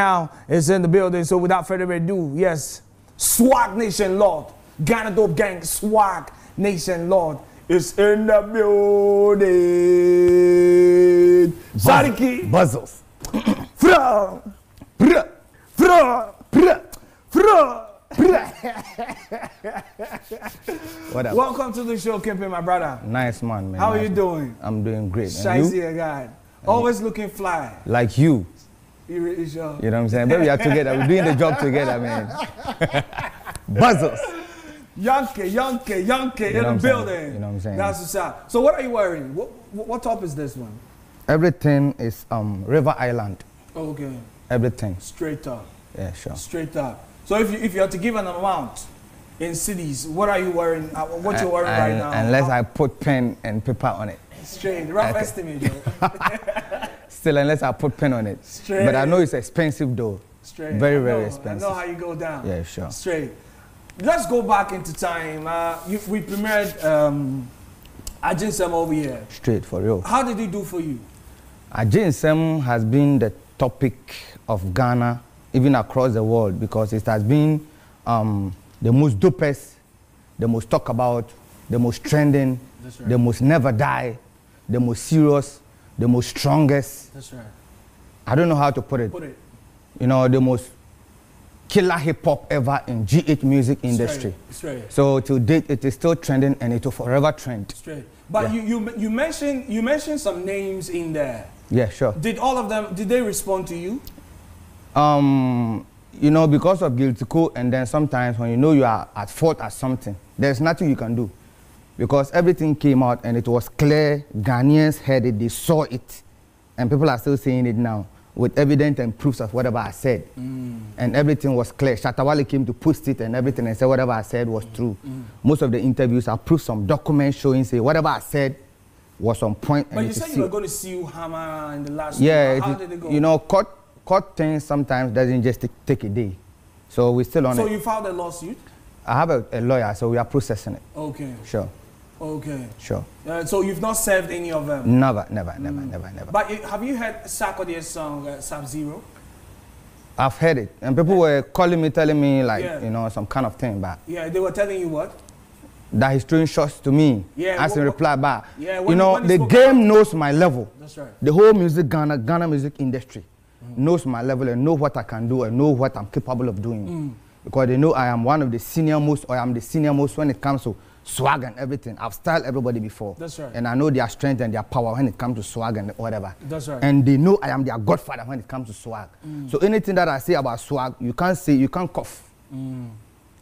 now is in the building. So without further ado, yes, SWAG Nation Lord, Ghana Dope Gang, SWAG Nation Lord is in the building. Buzz, Sariki. Buzzles. Fra. Fra. Fra. Fra. Fra. what up? Welcome to the show, Kimpin, my brother. Nice man, man. How nice are you doing? I'm doing great. Shizzy guy, Always looking fly. Like you. You You know what I'm saying? But we are together. We're doing the job together, man. buzzes, Yankee, Yankee, Yankee you know in the building. You know what I'm saying? That's what's up. So what are you wearing? What, what top is this one? Everything is um, River Island. Okay. Everything. Straight up. Yeah, sure. Straight up. So if you, if you had to give an amount in cities, what are you wearing? Uh, what I, you're wearing right now? Unless How? I put pen and paper on it. Straight. Rough okay. estimate. still unless I put pen on it. Straight. But I know it's expensive though. Straight. Very, very expensive. I know how you go down. Yeah, sure. Straight. Let's go back into time. Uh, you, we premiered um, Ajinsem over here. Straight, for real. How did it do for you? Ajinsem has been the topic of Ghana, even across the world, because it has been um, the most dopest, the most talked about, the most trending, right. the most never die, the most serious, the most strongest. That's right. I don't know how to put it. Put it. You know, the most killer hip hop ever in GH music industry. Straight, straight. So to date, it is still trending and it will forever trend. Straight. But yeah. you, you, you mentioned you mentioned some names in there. Yeah, sure. Did all of them? Did they respond to you? Um, you know, because of guilty code, and then sometimes when you know you are at fault at something, there's nothing you can do because everything came out and it was clear Ghanaians heard it, they saw it, and people are still seeing it now with evidence and proofs of whatever I said. Mm. And everything was clear. Shatawale came to post it and everything and said whatever I said was mm. true. Mm. Most of the interviews are proof. some documents showing say whatever I said was on point. But you said you see. were going to sue Hammer in the last Yeah, How did it go? You know, court, court things sometimes doesn't just take a day. So we're still on so it. So you filed a lawsuit? I have a, a lawyer, so we are processing it. Okay. Sure. Okay. Sure. Uh, so you've not served any of them? Never, never, mm. never, hmm. never, never. But have you heard Sarkodie's song, uh, Sub-Zero? I've heard it. And people were calling me, telling me like, yeah. you know, some kind of thing, but... Yeah, they were telling you what? That he's throwing shots to me yeah, as a reply but Yeah, you know, the game knows my level. That's right. The whole music, Ghana, Ghana music industry mm. knows my level and know what I can do and know what I'm capable of doing. Mm. Because they know I am one of the senior most or I'm the senior most when it comes to swag and everything. I've styled everybody before. That's right. And I know their strength and their power when it comes to swag and whatever. That's right. And they know I am their godfather when it comes to swag. Mm. So anything that I say about swag, you can't say, you can't cough. Mm.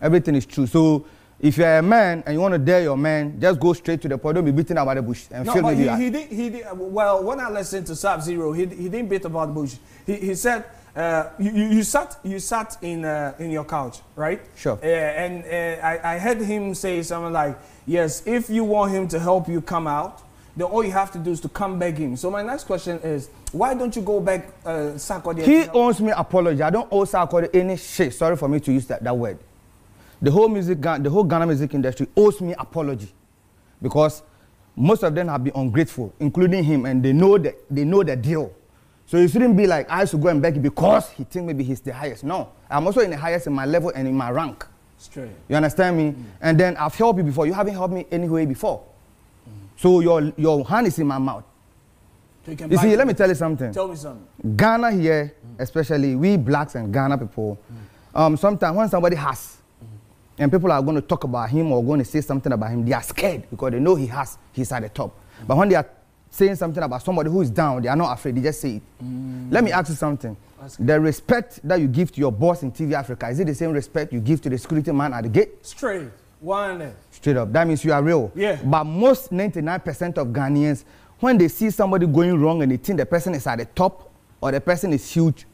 Everything is true. So if you're a man and you want to dare your man, just go straight to the point. Don't be beating about the bush and no, feel but he, he did, he did, Well, when I listened to Sub Zero, he, he didn't beat about the bush. He, he said Uh, you, you, sat you sat in uh, in your couch, right? Sure. Uh, and uh, I, I, heard him say something like, "Yes, if you want him to help you come out, then all you have to do is to come beg him." So my next question is, why don't you go back, uh, He owes me apology. I don't owe Sarkodie any shit. Sorry for me to use that, that word. The whole music, the whole Ghana music industry owes me apology, because most of them have been ungrateful, including him, and they know that they know the deal. So you shouldn't be like I should go and beg because he think maybe he's the highest. No, I'm also in the highest in my level and in my rank. Straight. You understand me? Mm. And then I've helped you before. You haven't helped me anyway before. Mm. So your your hand is in my mouth. So you, you see, let me tell you something. Tell me something. Ghana here, mm. especially we blacks and Ghana people, mm. um, sometimes when somebody has, mm. and people are going to talk about him or going to say something about him, they are scared because they know he has. He's at the top. Mm. But when they are saying something about somebody who is down, they are not afraid, they just say it. Mm. Let me ask you something. The respect that you give to your boss in TV Africa, is it the same respect you give to the security man at the gate? Straight. One. Straight up. That means you are real. Yeah. But most 99% of Ghanaians, when they see somebody going wrong and they think the person is at the top or the person is huge,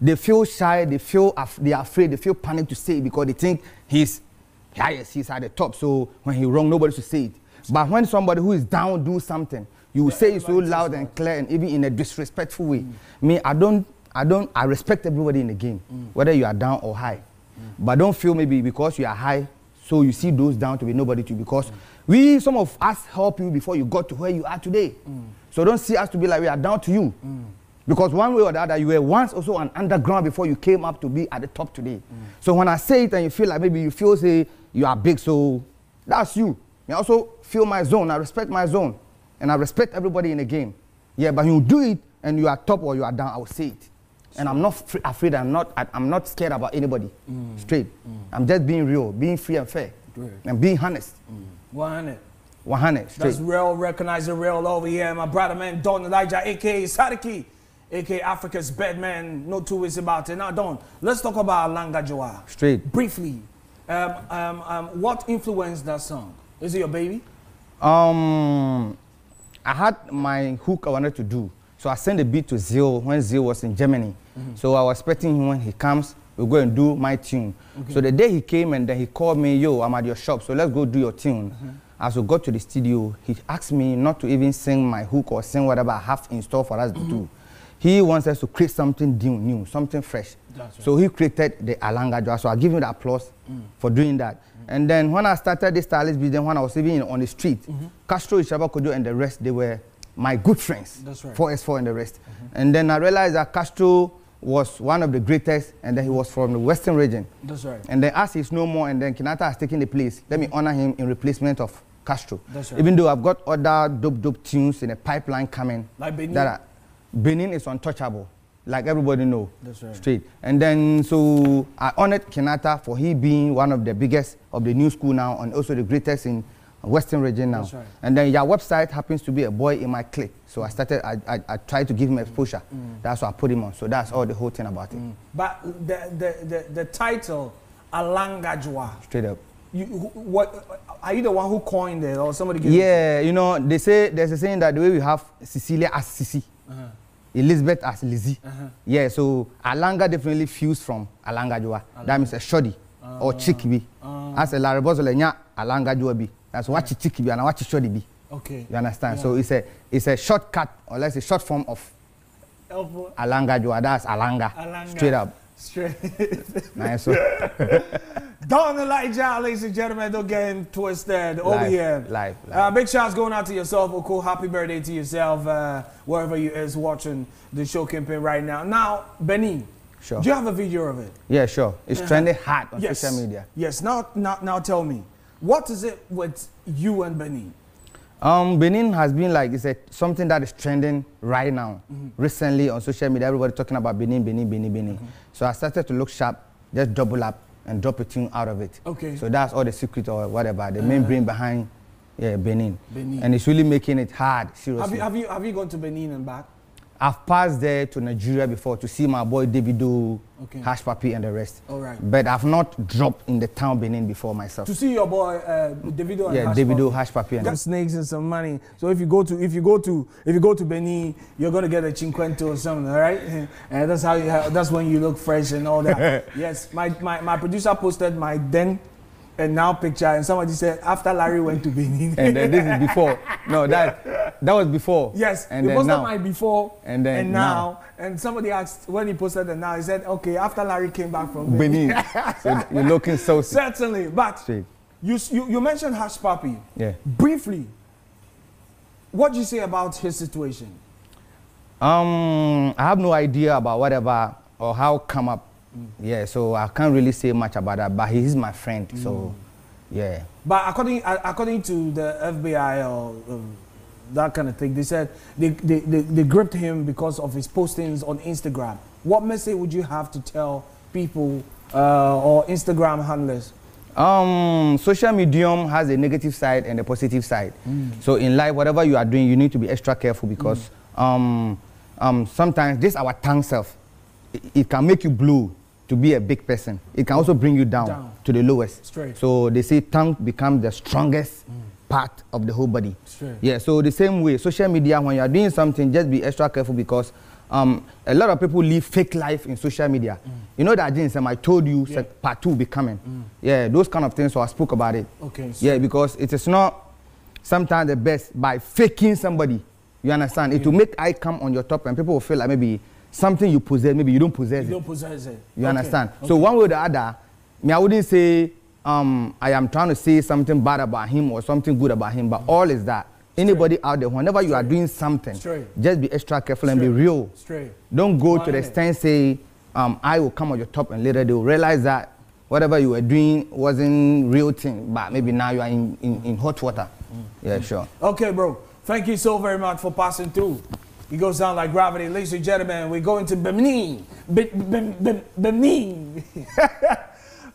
they feel shy, they feel af they are afraid, they feel panicked to say it because they think he's highest, he's at the top. So when he wrong, nobody should say it. But when somebody who is down do something, you yeah, say it so loud and clear and even in a disrespectful way. Mm. Me, I don't, I don't, I respect everybody in the game, mm. whether you are down or high. Mm. But don't feel maybe because you are high, so you see those down to be nobody to because we, some of us help you before you got to where you are today. So don't see us to be like we are down to you. Because one way or the other, you were once also an underground before you came up to be at the top today. So when I say it and you feel like maybe you feel say you are big, so that's you. I also feel my zone, I respect my zone. And I respect everybody in the game. Yeah, but you do it and you are top or you are down, I will say it. and I'm not fr- afraid, I'm not, I, am not scared about anybody. Mm. Straight. Mm. I'm just being real, being free and fair, Great. and being honest. Mm. 100. 100. Straight. That's real, recognize the real over here. My brother, man, Don Elijah, aka Sadiki, aka Africa's bad man. No two ways about it. Now, Don, let's talk about Langa Joa. Straight. Briefly, um, um, um, what influenced that song? Is it your baby? Um, I had my hook I wanted to do. So I sent a beat to Zio when Zio was in Germany. Mm -hmm. So I was expecting him when he comes, we'll go and do my tune. Okay. So the day he came and then he called me, yo, I'm at your shop, so let's go do your tune. Mm -hmm. As we got to the studio, he asked me not to even sing my hook or sing whatever I have in store for us mm -hmm. to do. Mm-hmm. He wants us to create something new, new something fresh. right. So he created the Alanga Jwa. So I give him the applause mm. for doing that. Mm. And then when I started this stylist business, when I was living in, on the street, mm -hmm. Castro, Ishaba Kojo, and the rest, they were my good friends. That's right. 4S4 and the rest. Mm -hmm. And then I realized that Castro was one of the greatest, and then he was from the western region. That's right. And then as he's no more, and then Kinata has taken the place, let me honor him in replacement of Castro. That's right. Even though I've got other dope dope tunes in a pipeline coming. Like Benin? That are, Benin is untouchable. like everybody know. That's right. Straight. And then so I honored Kenata for he being one of the biggest of the new school now and also the greatest in Western region now. That's right. And then your website happens to be a boy in my clique. So I started, I, I, I tried to give him exposure. Mm. mm. That's why I put him on. So that's all the whole thing about it. Mm. But the, the, the, the title, Alangajwa. Straight up. You, what, are you the one who coined it or somebody gave yeah, it? you know, they say, there's a saying that the way we have Sicilia as Sisi. Uh -huh Elizabeth as Lizzie. Uh -huh. Yeah, so Alanga definitely fused from Alanga Joa. That means a shoddy uh, ah, or chickbi. Uh, ah. as a laribozole nya Alanga Joa bi. That's what yeah. chickbi and what shoddy bi. Okay. You understand? Yeah. So it's a it's a shortcut or let's say short form of Elbow. Alanga Joa. That's Alanga. Alanga. Straight up. Straight. nice one. Don Elijah, ladies and gentlemen, don't get him twisted over life, here. Life, uh, life. Uh, big shouts going out to yourself, Oko. Happy birthday to yourself, uh, wherever you is watching the show campaign right now. Now, Benny, sure. do you have a video of it? Yeah, sure. It's uh -huh. trending hot on yes. social media. Yes. Now, now, now, tell me, what is it with you and Benny? Um, Benin has been like it's a, something that is trending right now. Mm -hmm. Recently on social media, everybody talking about Benin, Benin, Benin, Benin. Mm -hmm. So I started to look sharp, just double up and drop a tune out of it. Okay. So that's all the secret or whatever, the uh main uh-huh. brain behind yeah, Benin. Benin. And it's really making it hard, seriously. Have you, have you, have you gone to Benin and back? I've passed there to Nigeria before to see my boy Davido, okay. Hash Papi, and the rest. All right. But I've not dropped in the town Benin before myself. To see your boy uh, Davido and yeah, Hash Davido, Papi. Hash Papi, and Got snakes and some money. So if you go to if you go to if you go to Benin, you're gonna get a cinquento or something, all right? And that's how you have, that's when you look fresh and all that. yes, my, my my producer posted my then and now picture, and somebody said after Larry went to Benin. and then this is before. No, that that was before. Yes, and he posted now. my before and then and now. now. And somebody asked when he posted the now. He said, "Okay, after Larry came back from Benin, so you're looking so certainly." But you, you you mentioned Hush Puppy. Yeah. Briefly, what do you say about his situation? Um, I have no idea about whatever or how come up. Mm. Yeah, so I can't really say much about that. But he's my friend, mm. so yeah. But according according to the FBI or. Um, that kind of thing. They said they, they, they, they gripped him because of his postings on Instagram. What message would you have to tell people uh, or Instagram handlers? Um, social medium has a negative side and a positive side. Mm. So in life, whatever you are doing, you need to be extra careful because mm. um, um, sometimes just our tongue self, it, it, can make you blue to be a big person. It can also bring you down, down. to the lowest. Straight. So they say tongue becomes the strongest mm. part of the whole body. Sure. Yeah, so the same way, social media, when you are doing something, just be extra careful because um, a lot of people live fake life in social media. Mm. You know that, Jinsem, I told you yeah. part two will be coming. Mm. Yeah, those kind of things, so I spoke about it. Okay. So yeah, because it is not sometimes the best by faking somebody. You understand? Yeah. It will make eye come on your top and people will feel like maybe something you possess, maybe you don't possess you it. You don't possess it. You okay. understand? Okay. So one way or the other, me, I wouldn't say um, I am trying to say something bad about him or something good about him, but mm -hmm. all is that. Anybody out there, whenever you are doing something, just be extra careful and be real. Don't go Why to the extent say, um, I will come on your top and later they will realize that whatever you were doing wasn't real thing, but maybe now you are in, in, in hot water. Mm. Yeah, sure. Okay, bro. Thank you so very much for passing through. It goes down like gravity. Ladies and gentlemen, we're going to Benin. Be Benin.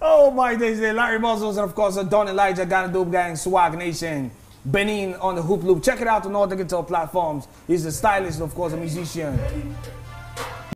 Oh my days, eh, Larry Muzzles, and of course, Don Elijah, Ghana Dope Gang, Swag Nation, Benin on the Hoop Loop. Check it out on all digital platforms. He's a stylist, of course, a musician.